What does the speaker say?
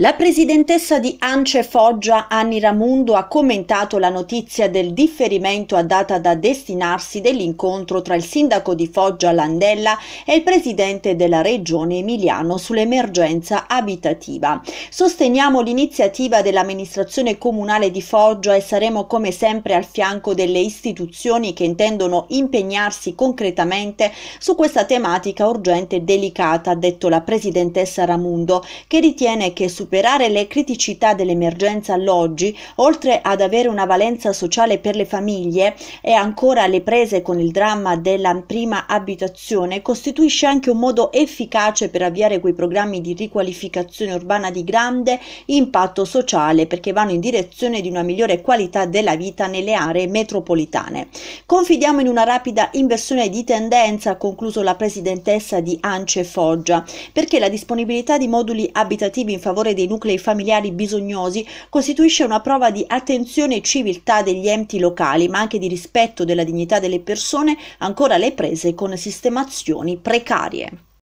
La presidentessa di Ance Foggia, Anni Ramundo, ha commentato la notizia del differimento a data da destinarsi dell'incontro tra il sindaco di Foggia Landella e il presidente della regione Emiliano sull'emergenza abitativa. Sosteniamo l'iniziativa dell'amministrazione comunale di Foggia e saremo come sempre al fianco delle istituzioni che intendono impegnarsi concretamente su questa tematica urgente e delicata, ha detto la presidentessa Ramundo, che ritiene che su superare le criticità dell'emergenza alloggi, oltre ad avere una valenza sociale per le famiglie e ancora le prese con il dramma della prima abitazione, costituisce anche un modo efficace per avviare quei programmi di riqualificazione urbana di grande impatto sociale perché vanno in direzione di una migliore qualità della vita nelle aree metropolitane. Confidiamo in una rapida inversione di tendenza, ha concluso la presidentessa di Ance Foggia, perché la disponibilità di moduli abitativi in favore dei nuclei familiari bisognosi costituisce una prova di attenzione e civiltà degli enti locali, ma anche di rispetto della dignità delle persone ancora alle prese con sistemazioni precarie.